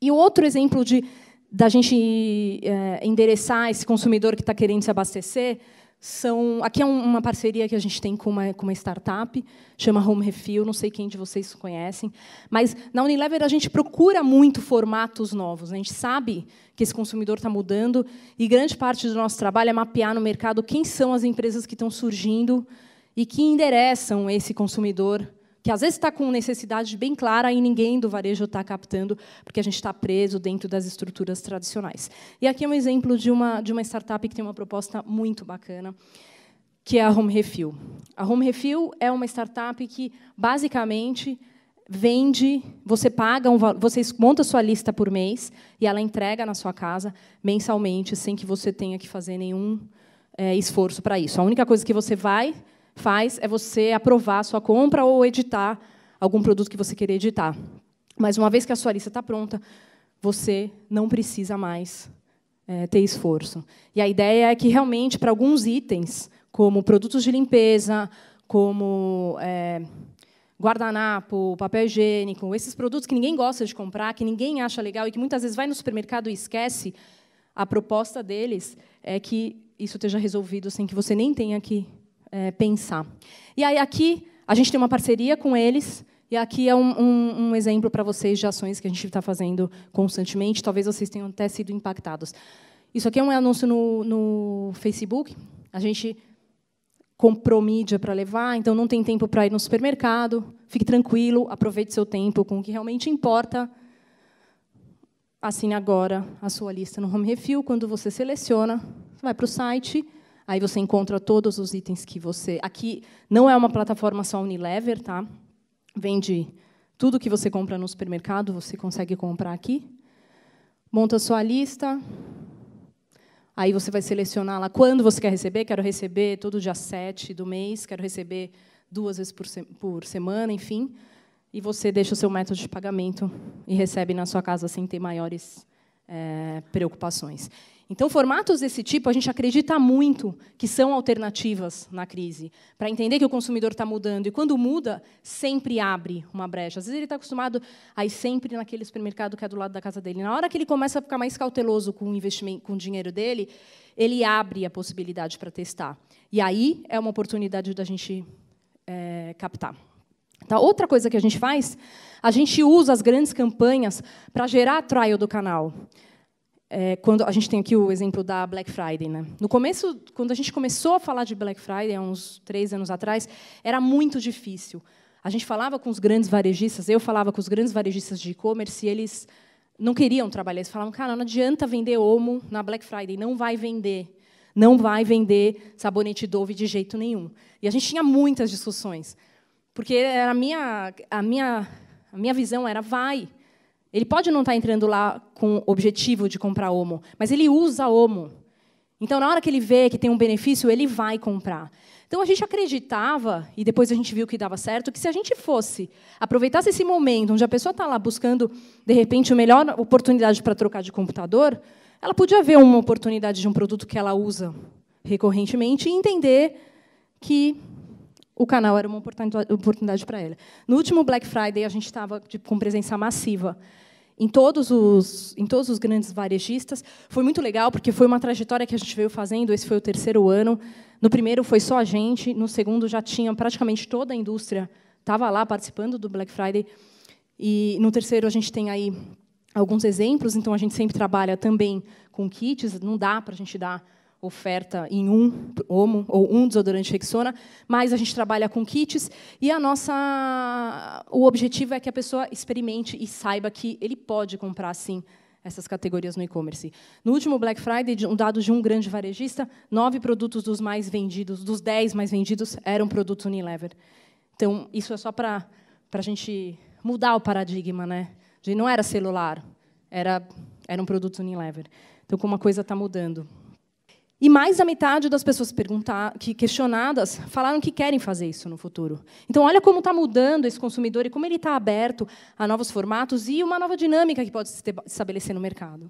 E outro exemplo de da gente é, endereçar esse consumidor que está querendo se abastecer são aqui é uma parceria que a gente tem com uma, com uma startup chama Home Refill não sei quem de vocês conhecem mas na Unilever a gente procura muito formatos novos né? a gente sabe que esse consumidor está mudando e grande parte do nosso trabalho é mapear no mercado quem são as empresas que estão surgindo e que endereçam esse consumidor que às vezes está com necessidade bem clara e ninguém do varejo está captando, porque a gente está preso dentro das estruturas tradicionais. E aqui é um exemplo de uma, de uma startup que tem uma proposta muito bacana, que é a Home Refill. A Home Refill é uma startup que, basicamente, vende, você paga, um, você monta sua lista por mês e ela entrega na sua casa mensalmente, sem que você tenha que fazer nenhum é, esforço para isso. A única coisa que você vai faz é você aprovar a sua compra ou editar algum produto que você querer editar. Mas uma vez que a sua lista está pronta, você não precisa mais é, ter esforço. E a ideia é que realmente para alguns itens, como produtos de limpeza, como é, guardanapo, papel higiênico, esses produtos que ninguém gosta de comprar, que ninguém acha legal e que muitas vezes vai no supermercado e esquece, a proposta deles é que isso esteja resolvido sem que você nem tenha que é, pensar. E aí aqui a gente tem uma parceria com eles. E aqui é um, um, um exemplo para vocês de ações que a gente está fazendo constantemente. Talvez vocês tenham até sido impactados. Isso aqui é um anúncio no, no Facebook. A gente comprou mídia para levar, então não tem tempo para ir no supermercado. Fique tranquilo, aproveite seu tempo com o que realmente importa. Assine agora a sua lista no Home Refill. Quando você seleciona, vai para o site Aí você encontra todos os itens que você. Aqui não é uma plataforma só Unilever, tá? Vende tudo que você compra no supermercado, você consegue comprar aqui. Monta sua lista. Aí você vai selecionar lá quando você quer receber. Quero receber todo dia 7 do mês, quero receber duas vezes por, se por semana, enfim. E você deixa o seu método de pagamento e recebe na sua casa sem ter maiores é, preocupações. Então, formatos desse tipo, a gente acredita muito que são alternativas na crise, para entender que o consumidor está mudando. E quando muda, sempre abre uma brecha. Às vezes ele está acostumado a ir sempre naquele supermercado que é do lado da casa dele. Na hora que ele começa a ficar mais cauteloso com o, investimento, com o dinheiro dele, ele abre a possibilidade para testar. E aí é uma oportunidade da gente é, captar. Tá? Outra coisa que a gente faz, a gente usa as grandes campanhas para gerar trial do canal. É, quando a gente tem aqui o exemplo da Black Friday, né? No começo, quando a gente começou a falar de Black Friday, há uns três anos atrás, era muito difícil. A gente falava com os grandes varejistas, eu falava com os grandes varejistas de e-commerce, e eles não queriam trabalhar. Eles falavam, cara, não adianta vender Omo na Black Friday, não vai vender. Não vai vender sabonete Dove de jeito nenhum. E a gente tinha muitas discussões. Porque era a minha, a minha, a minha visão era vai. Ele pode não estar tá entrando lá com objetivo de comprar homo, mas ele usa homo. Então, na hora que ele vê que tem um benefício, ele vai comprar. Então, a gente acreditava, e depois a gente viu que dava certo, que se a gente fosse, aproveitasse esse momento onde a pessoa está lá buscando, de repente, a melhor oportunidade para trocar de computador, ela podia ver uma oportunidade de um produto que ela usa recorrentemente e entender que o canal era uma oportunidade para ela. No último Black Friday, a gente estava tipo, com presença massiva em todos os em todos os grandes varejistas. Foi muito legal porque foi uma trajetória que a gente veio fazendo. Esse foi o terceiro ano. No primeiro foi só a gente, no segundo já tinha praticamente toda a indústria estava lá participando do Black Friday. E no terceiro a gente tem aí alguns exemplos, então a gente sempre trabalha também com kits, não dá para a gente dar oferta em um homo ou um desodorante Rexona, mas a gente trabalha com kits e a nossa o objetivo é que a pessoa experimente e saiba que ele pode comprar sim essas categorias no e-commerce. No último Black Friday, um dado de um grande varejista, nove produtos dos mais vendidos, dos dez mais vendidos, eram produtos Unilever. Então, isso é só para a gente mudar o paradigma, né? De não era celular, era, era um produto Unilever. Então, como a coisa está mudando. E mais da metade das pessoas que questionadas falaram que querem fazer isso no futuro. Então, olha como está mudando esse consumidor e como ele está aberto a novos formatos e uma nova dinâmica que pode se estabelecer no mercado.